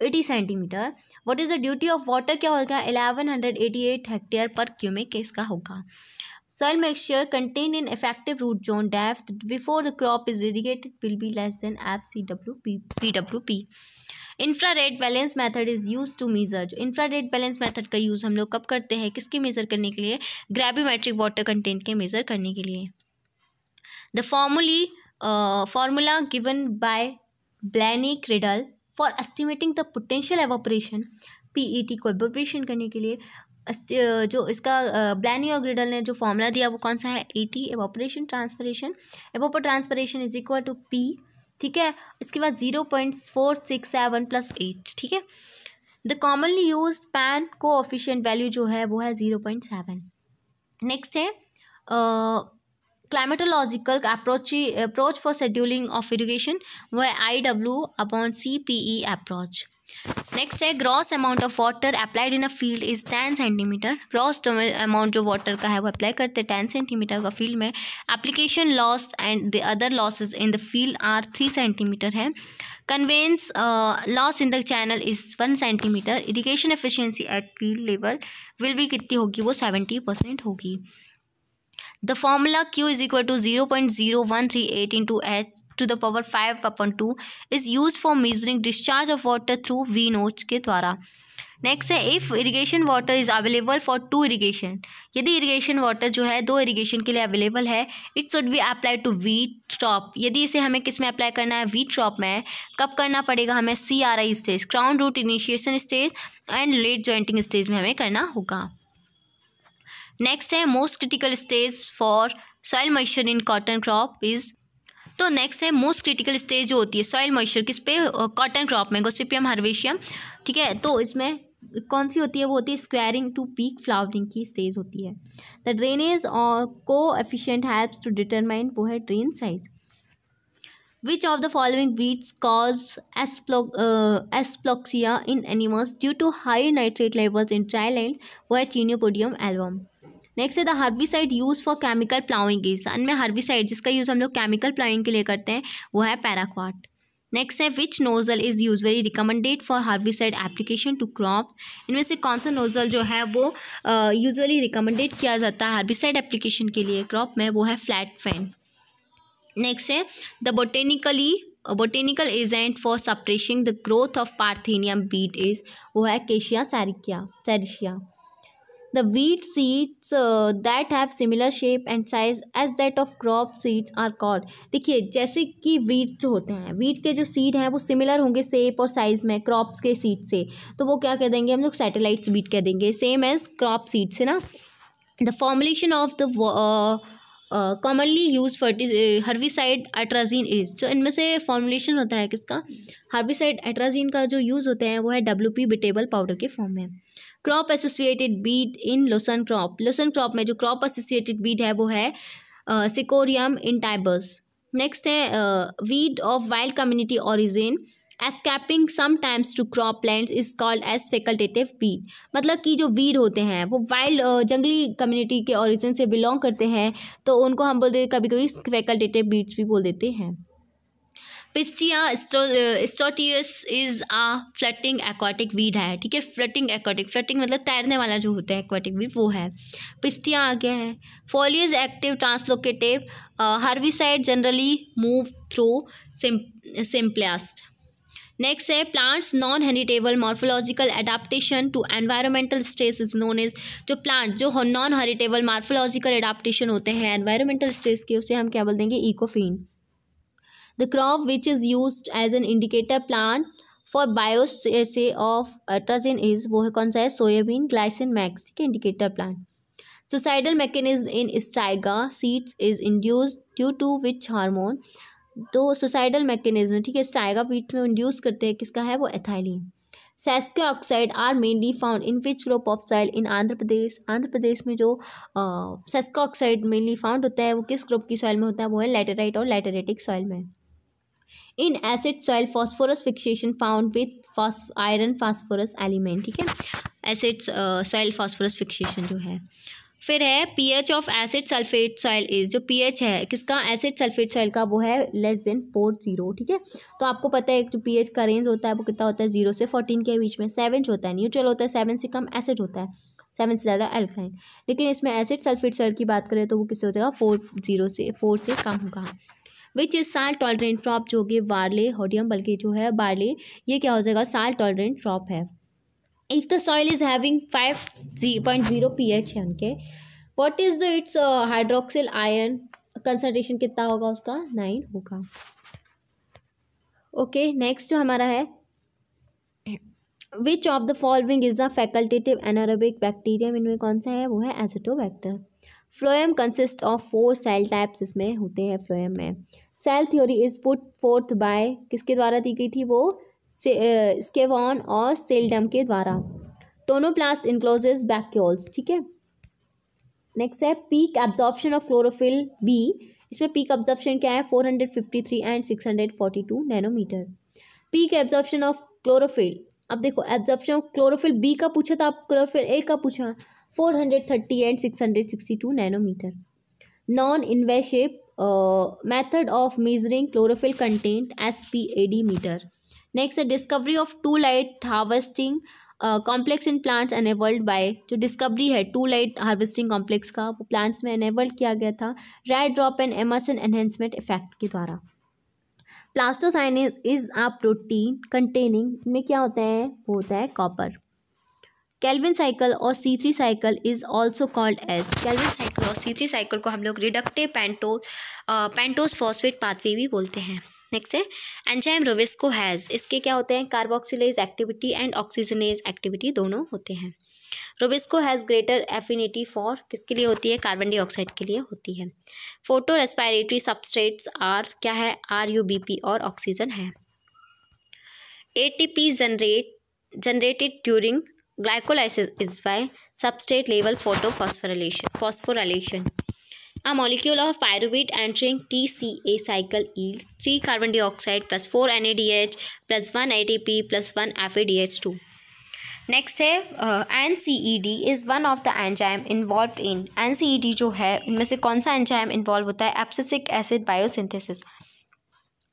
eighty centimetre what is the duty of water क्या होगा eleven hundred eighty eight hectare per cumec इसका होगा Soil moisture contained in effective root zone depth before the crop is irrigated will be less than FCWP. Infrared balance method is use to measure जो infrared balance method का use हम लोग कब करते हैं किसके मेज़र करने के लिए ग्रेबीमेट्रिक वाटर कंटेंट के मेज़र करने के लिए the formula formula given by Blaney Criddle for estimating the potential evaporation T को एवोपरेशन करने के लिए जो इसका ब्लैनी और ग्रिडल ने जो फॉर्मूला दिया वो कौन सा है ए T evaporation transpiration evapotranspiration is equal to P ठीक है इसके बाद zero point four six seven plus eight ठीक है the commonly used pan coefficient value जो है वो है ज़ीरो पॉइंट सेवन नेक्स्ट है climatological approach approach for scheduling of irrigation वो है I W upon C P E approach next है gross amount of water applied in a field is ten centimetre gross amount जो water का है वो apply करते हैं टेन सेंटीमीटर का फील्ड में application loss and the other losses in the field are three centimetre है conveyance loss in the channel is one centimetre irrigation efficiency at field level will भी कितनी होगी वो सेवेंटी परसेंट होगी the formula Q is equal to zero point zero one three eight into H to the power five upon to is use for measuring discharge of water through V notch के द्वारा next है if irrigation water is available for two irrigation यदि irrigation water जो है दो irrigation के लिए available है it should be apply to wheat crop यदि इसे हमें किस में अप्लाई करना है वीट ट्रॉप में कब करना पड़ेगा हमें C R I stage crown root initiation stage and late jointing stage में हमें करना होगा नेक्स्ट है most critical stage for soil moisture in cotton crop is तो नेक्स्ट है मोस्ट क्रिटिकल स्टेज जो होती है सॉइल मॉइस्चर किस पे कॉटन क्रॉप में गोसिपियम हार्वेशियम ठीक है तो इसमें कौन सी होती है वो होती है स्क्वायरिंग टू पीक फ्लावरिंग की स्टेज होती है द ड्रेनेज और को एफिशियंट हेल्प्स टू डिटरमाइन वो है drain size which of the following weeds cause asphy asphyxia in animals due to high nitrate levels in dry line वो है Chenopodium album next है the herbicide use for chemical ploughing is सन में herbicide जिसका use हम लोग chemical ploughing के लिए करते हैं वो है पैराक्वाट नेक्स्ट है which nozzle is usually recommended for herbicide application to crop इनमें से कौन सा नोज़ल जो है वो uh, रिकमेंडेड किया जाता है हार्बिसाइड एप्लीकेशन के लिए क्रॉप में वो है फ्लैट फैन नेक्स्ट है the botanically botanical agent for suppressing the growth of parthenium weed is वो है केशिया सैरिकिया सैरिशिया the wheat seeds uh, that have similar shape and size as that of crop seeds are called देखिए जैसे कि wheat जो होते हैं wheat के जो सीड हैं वो सिमिलर होंगे सेप और साइज में क्रॉप्स के सीड से तो वो क्या कह देंगे हम लोग सैटेलाइट्स वीट कह देंगे सेम एज क्रॉप सीड्स है ना the formulation of the commonly use fertile herbicide atrazine is जो इनमें से फॉर्मुलेशन होता है किसका हर्बिसाइड एट्राजीन का जो यूज़ होता है वो है डब्ल्यू पी बिटेबल पाउडर के फॉर्म में crop associated weed in lucerne crop lucerne crop में जो क्रॉप एसोसिएटेड बीड है वो है सिकोरियम इन टाइबर्स नेक्स्ट है weed of wild community origin escaping sometimes to crop land is called as facultative weed मतलब कि जो वीड होते हैं वो वाइल्ड uh, जंगली कम्युनिटी के ऑरिजिन से बिलोंग करते हैं तो उनको हम बोलते कभी कभी फेकल्टेटिव बीड्स भी बोल देते हैं Pistia stratiotes is a floating aquatic weed है ठीक है फ्लटिंग एक्वाटिक फ्लटिंग मतलब तैरने वाला जो होता है एक्वाटिक वीड वो है पिस्टिया आ गया है foliage active translocative herbicide generally move through symplast next है plants non heritable morphological adaptation to environmental stress is known as जो प्लांट जो नॉन हेरिटेबल मॉर्फोलॉजिकल एडाप्टेशन होते हैं एनवायरमेंटल स्ट्रेस के उसे हम क्या बोल देंगे ecophene The crop which is used as an indicator plant for bioassay of atrazine is वो है कौन सा है सोयाबीन ग्लाइसिन मैक्स के है indicator plant suicidal mechanism in Striga seeds is induce due to which hormone तो suicidal mechanism ठीक है स्टाइगा पीट तो में इंड्यूस करते हैं किसका है वो ethylene sesquioxides are mainly found in which group of soil in Andhra Pradesh Andhra Pradesh में जो सेस्को ऑक्साइड मेनली फाउंड होता है वो किस ग्रोप की सॉइल में होता है वो है लेटेराइट और लेटेरेटिक सॉइल में in acid soil phosphorus fixation found with iron phosphorus element ठीक है एसिड सॉइल फॉस्फोरस फिक्सेशन जो है फिर है pH of acid sulphate soil is जो पीएच है किसका एसिड सल्फेट सॉइल का वो है लेस देन फोर जीरो ठीक है तो आपको पता है जो पीएच का रेंज होता है वो कितना होता है जीरो से फोर्टीन के बीच में सेवन जो होता है न्यूट्रल होता है सेवन से कम एसिड होता है सेवन से ज़्यादा एल्फाइन लेकिन इसमें एसिड सल्फेट सॉइल की बात करें तो वो किससे हो जाएगा फोर जीरो से फोर से कम होगा which is salt tolerant crop जो कि बार्ले होडियम बल्कि जो है बार्ले ये क्या हो जाएगा साल्ट टॉलरेंट क्रॉप है if the soil is having five G point zero P H है उनके what is the its hydroxyl ion concentration कितना होगा उसका नाइन होगा ओके okay, नेक्स्ट जो हमारा है which of the following is the facultative anaerobic bacterium इनमें कौन सा है वो है acetobacter phloem consist of four cell types इसमें होते हैं फ्लोएम में cell theory is put forth by किसके द्वारा दी गई थी वो स्केवॉन और सेलडम के द्वारा टोनोप्लास्ट इनक्लोज बैक्योल्स ठीक है नेक्स्ट है peak absorption of chlorophyll b इसमें पीक एब्जॉर्प्शन क्या है four hundred fifty three and six hundred forty two nanometre peak absorption of chlorophyll अब देखो एब्जॉर्प्शन ऑफ क्लोरोफिल बी का पूछा था आप क्लोरोफिल ए का पूछा four hundred thirty and six hundred sixty two nanometre non invasive of measuring chlorophyll content S P A D meter next है discovery of two light harvesting complex in plants enabled by जो discovery है two light harvesting complex का वो plants में enabled किया गया था red drop and Emerson enhancement effect के द्वारा plastocyanin is a protein containing में क्या होता है वो होता है कॉपर कैलविन साइकिल और C three cycle is also called as Calvin cycle और सी थ्री साइकिल को हम लोग reductive pento pentose phosphate pathway भी बोलते हैं नेक्स्ट है एंजाइम रोविस्को हैज़ इसके क्या होते हैं carboxylase activity and oxygenase activity दोनों होते हैं RuBisCO has greater affinity for किसके लिए होती है कार्बन डाइऑक्साइड के लिए होती है फोटो रेस्पायरेटरी सबस्ट्रेट्स आर क्या है आर यू बी पी और ऑक्सीजन है ए T P generate generated during Glycolysis is by substrate level photophosphorylation. Phosphorylation. A molecule of pyruvate entering TCA cycle yield 3 carbon dioxide plus 4 NADH plus 1 ATP plus 1 FADH2. Next है N C E D is one of the enzyme involve in N C E D जो है इनमें से कौन सा enzyme involve होता है abscisic acid biosynthesis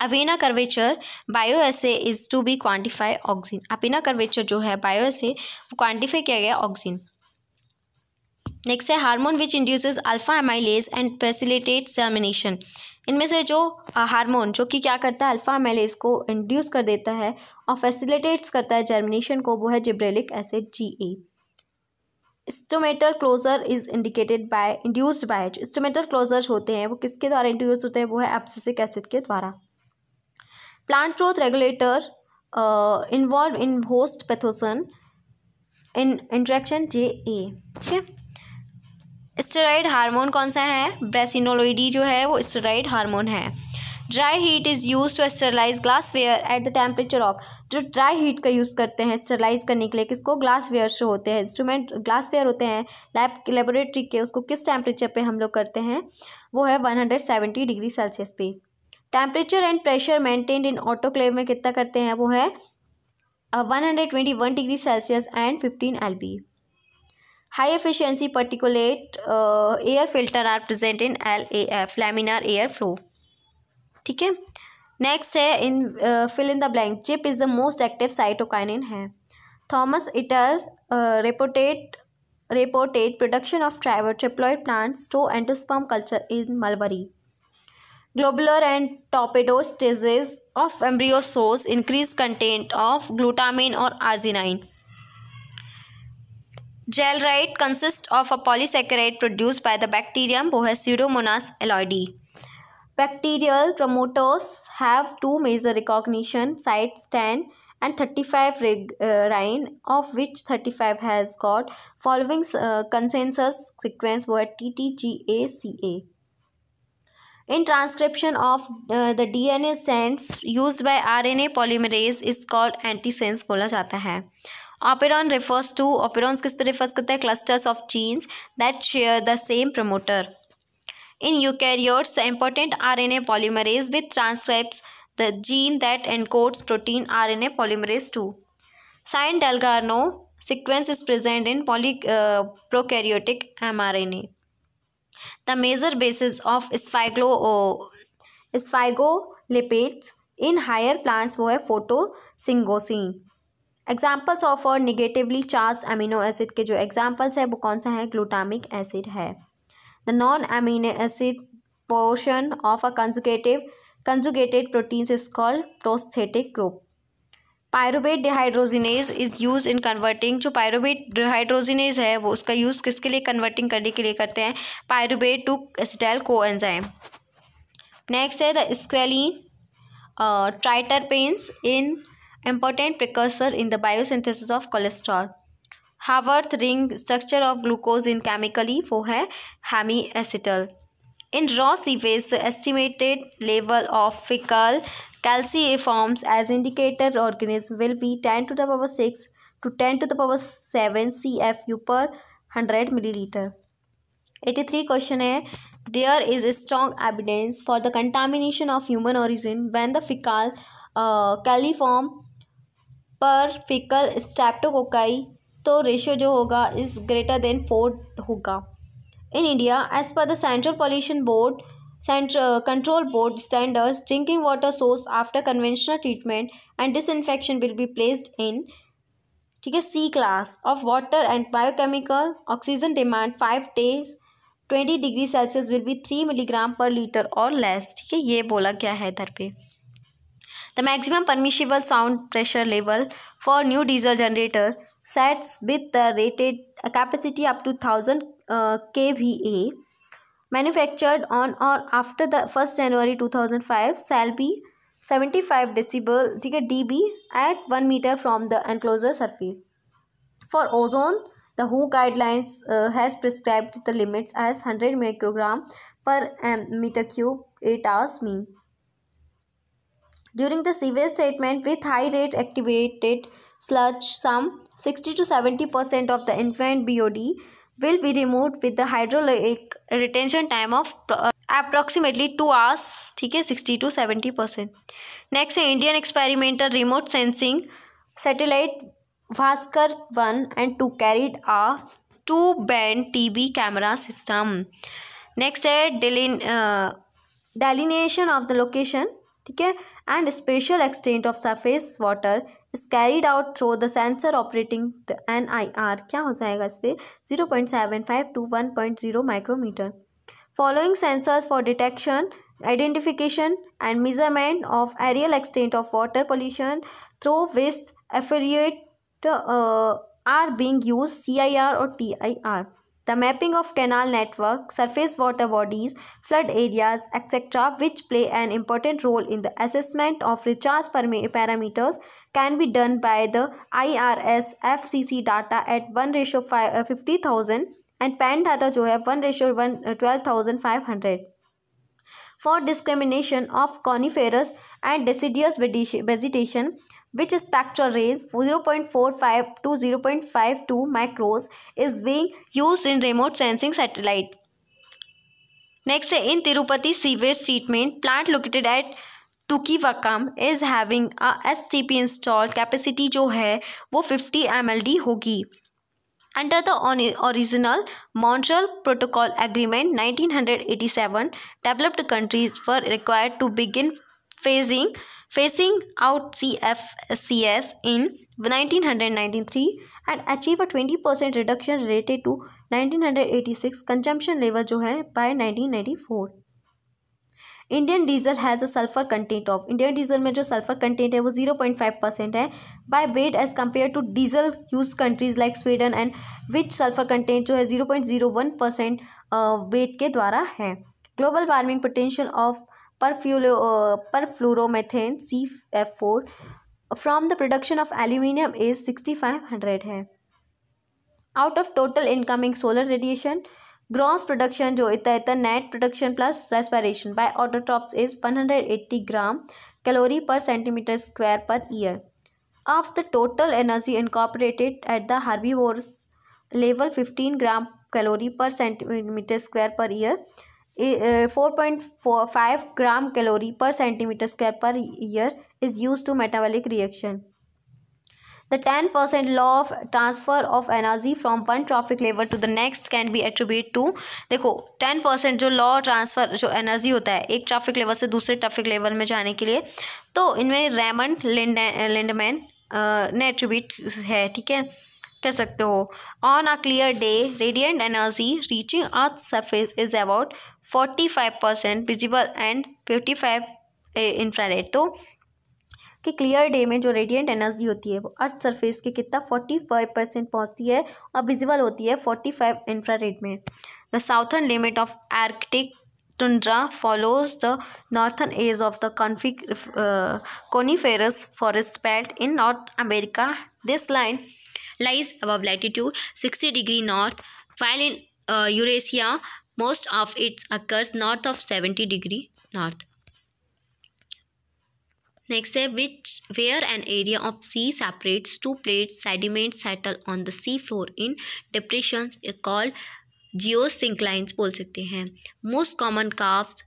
Avena curvature bioassay is to be quantify auxin Avena curvature जो है बायो वो क्वांटिफाई किया गया ऑक्सीन नेक्स्ट है hormone which induces alpha amylase and facilitate germination इनमें से जो हार्मोन जो कि क्या करता है अल्फा एमाइलेज को इंड्यूस कर देता है और फैसिलिटेट्स करता है जर्मिनेशन को वो है gibberellic acid G A stomata closure is indicated by induced by stomata closure होते हैं वो किसके द्वारा इंड्यूस होते हैं वो है एप्सिसिक एसिड के द्वारा plant growth regulator uh, involved in host pathogen in interaction J A steroid hormone कौन सा है ब्रेसिनोलोइडी जो है वो स्टेराइड हार्मोन है dry heat is use to sterilise glassware at the temperature of जो ड्राई हीट का use करते हैं स्टरलाइज करने के लिए किसको ग्लास वेयर से होते हैं इंस्ट्रूमेंट ग्लास वेयर होते हैं लैब लेबोरेटरी के उसको किस टेम्परेचर पे हम लोग करते हैं वो है one hundred seventy degree Celsius पे temperature and pressure maintain in autoclave में कितना करते हैं वो है one hundred twenty one degree Celsius and fifteen L B high efficiency particulate air filter are present in L F laminar air flow ठीक है next है in fill in the blank chip is the most active cytokinin है Thomas et al reported reported production of tri triploid plants to endosperm culture in mulberry Globular and torpedo stages of embryo shows increased content of glutamine or arginine. Gelrite consists of a polysaccharide produced by the bacterium Pseudomonas alloidae. Bacterial promoters have two major recognition sites 10 and 35 uh, rhine of which 35 has got following uh, consensus sequence TTGACA. In transcription of the D N A the use by R N A polymerase is called antisense बोला जाता है operon refers to ऑपेरॉन्स किस पर refers करता है clusters of genes that share the same promoter in eukaryotes important R N A polymerase with transcribes the gene that encodes protein R N A polymerase two Shine Dalgarno sequence is present in poly prokaryotic M R N A the major basis of sphingo sphingolipids in higher plants वो है phytosphingosine examples of और negatively charged amino acid के जो examples हैं वो कौन सा है ग्लूटामिक एसिड है the non amino acid portion of a conjugative conjugated proteins is called prosthetic group pyruvate dehydrogenase is use in converting जो पायरोबेट डिहाइड्रोजिनेज है वो उसका यूज़ किसके लिए कन्वर्टिंग करने के लिए करते हैं pyruvate to acetyl coenzyme next है the squalene triterpenes in important precursor in the biosynthesis of cholesterol Haworth ring structure of glucose in chemically वो है hemiacetal in raw sewage estimated level of faecal Calciforms as indicator organism will be 10 to the power 6 to 10 to the power 7 CFU per 100 milliliter. 83 question hai there is a strong evidence for the contamination of human origin when the fecal uh, caliform per faecal streptococci तो ratio जो होगा is greater than four होगा in India as per the central pollution board central uh, control board standards drinking water source after conventional treatment and disinfection will be placed in c class of water and biochemical oxygen demand 5 days 20 degree celsius will be 3 milligram per liter or less ye bola kya hai pe. the maximum permissible sound pressure level for new diesel generator sets with the rated capacity up to 1000 uh, kva manufactured on or after the 1st January 2005 shall be 75 decibel dB at 1 meter from the enclosure surface. For ozone, the WHO guidelines uh, has prescribed the limits as 100 microgram per um, meter cube 8 hours mean. During the sewage treatment with high rate activated sludge, some 60 to 70 percent of the infant BOD will be removed with the hydraulic retention time of uh, approximately 2 hours okay 60 to 70 percent next indian experimental remote sensing satellite vaskar 1 and 2 carried a two band tv camera system next a deline uh, delineation of the location okay and spatial extent of surface water is carried out through the sensor operating the NIR क्या हो जाएगा इस पर zero point seven five to one point identification and measurement of aerial extent of water pollution through waste affiliate uh, are being used CIR or TIR. The mapping of canal network, surface water bodies, flood areas, etc., which play an important role in the assessment of recharge parameters can be done by the IRS FCC data at 1 ratio uh, 50,000 and pan data one ratio one uh, for discrimination of coniferous and deciduous vegetation, discrimination of which spectral range 0.45 to 0.52 micros is being used in remote sensing satellite. Next, in Tirupati sewage treatment plant located at टू की वकाम is having a S T P install capacity जो है वो fifty M L D होगी under the original Montreal protocol agreement nineteen hundred eighty seven developed countries for required to begin phasing phasing out C F C S in nineteen hundred ninety three and achieve a twenty percent reduction related to nineteen hundred eighty six consumption level जो है by nineteen ninety four Indian diesel has a sulphur content of Indian diesel में जो sulphur content है वो zero point five percent है by weight as compare to diesel use countries like Sweden and which sulphur content जो है zero point zero one percent weight के द्वारा है global warming potential of perfluoro perfluoromethane C F four from the production of aluminium is sixty five hundred है out of total incoming solar radiation gross production जो इतना है net production plus respiration by autotrophs is 180 gram calorie per centimeter square per year. of the total energy incorporated at the herbivores level 15 gram calorie per centimeter square per year uh, 4.45 gram calorie per centimeter square per year is used to metabolic reaction The 10% law of transfer of energy from one traffic level to the next can be attributed to देखो 10% जो law transfer जो energy होता है एक traffic level से दूसरे traffic level में जाने के लिए तो इनमें रेमंड लिंडमैन ने एट्रीब्यूट है ठीक है कह सकते हो on a clear day radiant energy reaching earth surface is about forty five percent visible and fifty five infrared तो कि क्लियर डे में जो रेडियंट एनर्जी होती है वो अर्थ सरफेस के कितना फोर्टी फाइव परसेंट पहुँचती है और विजिबल होती है फोर्टी फाइव इंफ्रारेड में the southern limit of arctic tundra follows the northern edge of the कॉन्फिक coniferous forest belt in North America this line lies above latitude sixty degree north फाइल in Eurasia most of its occurs north of seventy degree north next है where where area of sea separates two two sediment settle on the sea floor in depression called geosynclines बोल सकते हैं most common काफ्स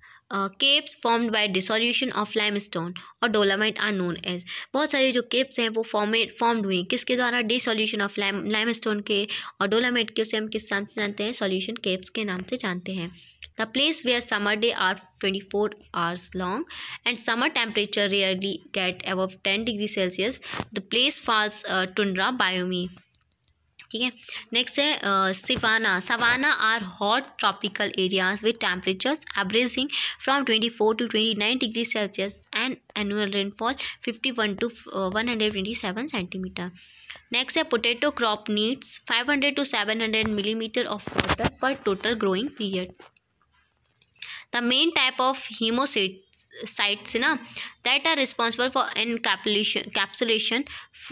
caves formed by dissolution of limestone और dolomite are known as बहुत सारे जो keeps हैं वो फॉर्मेड फॉर्म्ड हुए किसके द्वारा डिसोल्यूशन ऑफ लाइम लाइमस्टोन के और डोलामाइट के उसे हम किस नाम से जानते हैं सॉल्यूशन केप्स के नाम से जानते हैं the place where summer day are 24 hours long and summer temperature rarely get above 10 degrees celsius the place falls uh, tundra biome Next uh, Savanna. Savanna are hot tropical areas with temperatures averaging from 24 to 29 degrees Celsius and annual rainfall 51 to uh, 127 centimeter. Next uh, potato crop needs 500 to 700 millimeter of water per total growing period. The main type of haemocytes ना that are responsible for an encapsulation कैप्सुलेशन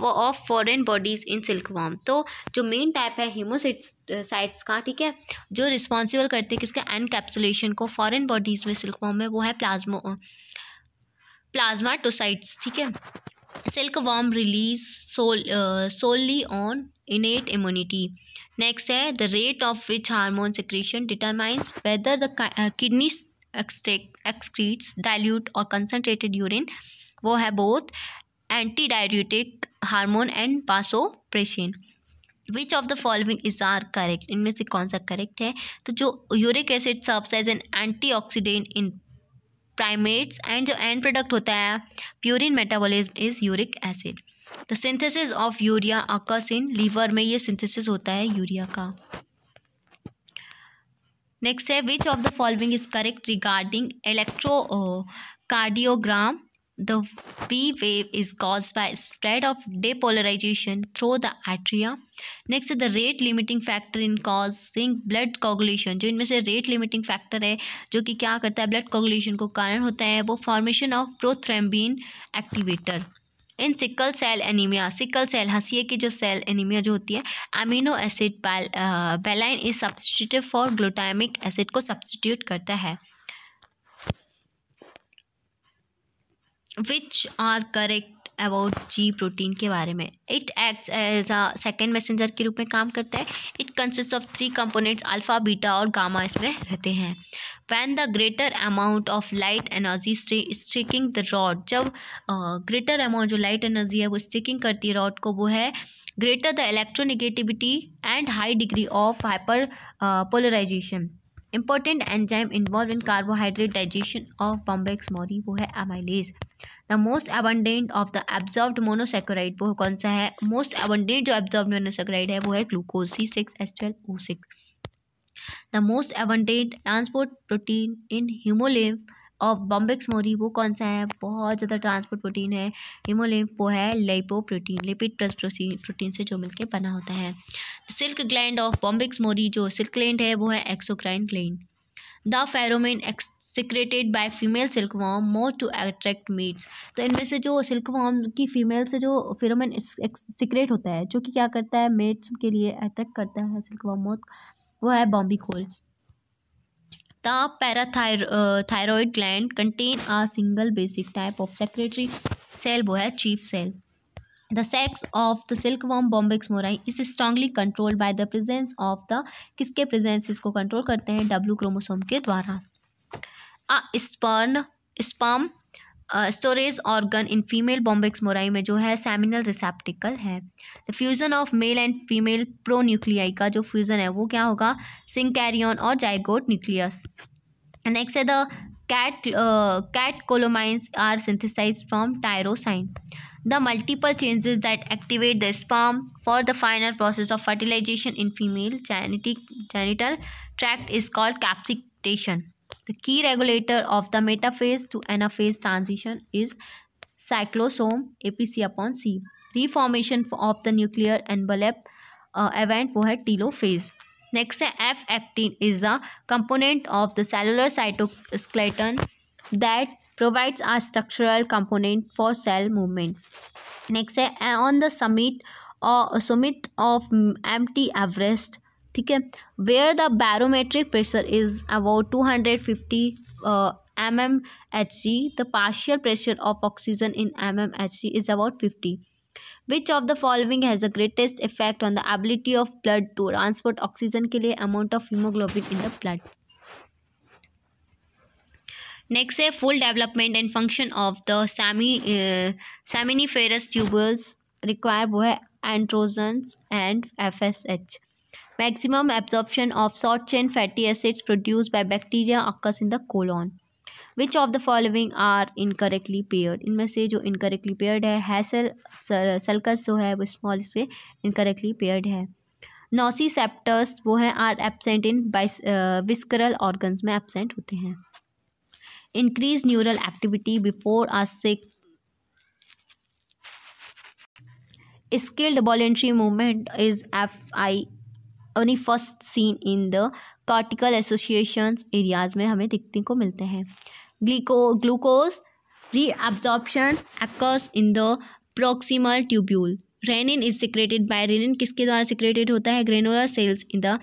of foreign bodies in silk worm तो जो main type है हीमोसाइट्स का ठीक है जो responsible करते हैं किसके एन कैप्सुलेशन को फॉरन बॉडीज में सिल्क वॉम में वो है प्लाज्मो टोसाइट्स ठीक है silk worm relies sole solely on innate immunity next है the rate of which hormone secretion determines whether the kidney excretes dilute और कंसनट्रेटेड यूरिन वो है both anti diuretic hormone and vasopressin which of the following is are correct इनमें से कौन सा correct है तो जो uric acid serves as an anti oxidant in primates and जो एंड प्रोडक्ट होता है purine metabolism is uric acid the synthesis of urea occurs in liver में ये सिंथेसिस होता है यूरिया का नेक्स्ट है which of the following is correct regarding electrocardiogram the V wave is cause by spread of depolarisation through the atria next है the rate limiting factor in causing blood coagulation जो इनमें से rate limiting factor है जो कि क्या करता है ब्लड कोगुलेशन को कारण होता है वो formation of prothrombin activator in sickle cell anaemia sickle cell हंसिए की जो सेल एनीमिया जो होती है amino acid valine is substitutive for glutamic acid को सब्सटीट्यूट करता है which are correct about G protein के बारे में it acts as a second messenger के रूप में काम करता है it consist of three components alpha beta और गामा इसमें रहते हैं when the greater amount of light energy striking the rod जब ग्रेटर uh, अमाउंट जो लाइट एनर्जी है वो स्ट्रिकिंग करती है रॉड को वो है greater the electronegativity and high degree of hyper polarisation important enzyme involve in carbohydrate digestion of Bombyx mori वो है amylase the most abundant of the absorbed monosaccharide वो कौन सा है मोस्ट अबंडेंट जो एब्जॉर्ब मोनोसेक्राइड है वो है glucose C six S twelve O six the most abundant transport protein in haemolymph of Bombyx mori वो कौन सा है बहुत ज़्यादा ट्रांसपोर्ट प्रोटीन है हिमोलिव वो है लेपो प्रोटीन लिपिड प्लस प्रोटीन से जो मिलकर बना होता है silk gland of Bombyx mori जो सिल्क ग्लैंड है वो है एक्सोक्राइन ग्लैंड द फेरोमेन एक्स secreted by female silkworm more to attract mates तो इनमें से जो सिल्कवॉम की फीमेल से जो फिरमेन सिक्रेट होता है जो कि क्या करता है मेट्स के लिए अट्रैक्ट करता है सिल्कवॉम मोथ वो है bombykol the parathyroid gland contain a single basic type of secretory cell वो है chief cell the sex of the silkworm Bombyx mori is strongly controlled by the presence of the किसके presence इसको control करते हैं W chromosome के द्वारा sperm sperm storage organ in female Bombyx mori में जो है सेमिनल रिसेप्टिकल है the fusion of male and female pronuclei का जो फ्यूजन है वो क्या होगा सिंकैरियन और जाइगोट न्यूक्लियस नेक्स्ट है the cat catecholamines are synthesise from tyrosine the multiple changes that activate the sperm for the final process of fertilisation in female genetic genital tract is called capacitation The key regulator of the metaphase to anaphase transition is cyclosome APC upon C. Reformation of the nuclear envelope uh, event वो telophase. Next F actin is a component of the cellular cytoskeleton that provides a structural component for cell movement. Next uh, on the summit or uh, summit of Mt Everest ठीक है where the barometric pressure is about two hundred fifty M M H G the partial pressure of oxygen in M M H G is about fifty which of the following has the greatest effect on the ability of blood to transport oxygen के लिए amount of haemoglobin in the blood next है full development and function of the semi seminiferous tubules require वो है androgen and F S H maximum absorption of short chain fatty acids produce by bacteria occurs in the colon which of the following are incorrectly paired इनमें से जो incorrectly paired है Hassall sulcus जो है वो small से incorrectly paired है सेप्टर्स वो हैं are absent in visceral organ में एबसेंट होते हैं increase neural activity before a sick skilled voluntary movement is एफ आई अपनी first seen in the cortical association areas में हमें देखने को मिलते हैं ग्लिको ग्लूकोज रीअब्जॉर्प्शन एक्स in the proximal tubule renin is secreted by renin किसके द्वारा सिक्रेटेड होता है granular cells in the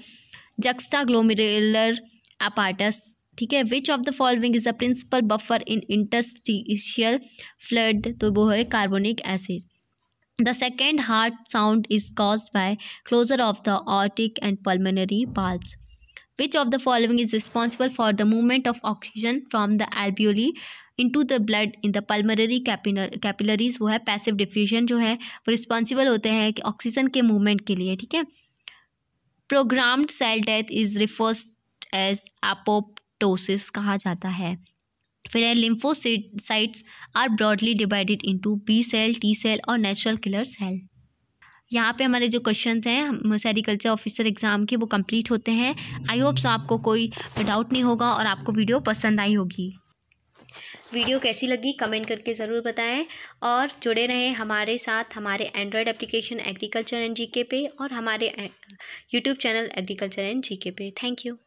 juxtaglomerular apparatus ठीक है which of the following is the principal buffer in interstitial flood तो वो है carbonic acid the second heart sound is cause by closure of the aortic and pulmonary बाल्ब which of the following is responsible for the movement of oxygen from the एल्ब्यूली in to the blood in the पल्मररी capillaries वो है passive diffusion जो है वो responsible होते हैं कि oxygen के movement के लिए ठीक है programmed cell death is refers as apoptosis कहा जाता है फिर है lymphocytes are broadly divided into B cell T cell और नेचुरल किलर सेल यहाँ पे हमारे जो क्वेश्चन हैं सेरिकल्चर ऑफिसर एग्ज़ाम के वो कंप्लीट होते हैं आई होप सो आपको कोई डाउट नहीं होगा और आपको वीडियो पसंद आई होगी वीडियो कैसी लगी कमेंट करके ज़रूर बताएं और जुड़े रहें हमारे साथ हमारे Android application agriculture and GK पे और हमारे YouTube channel agriculture and GK पे थैंक यू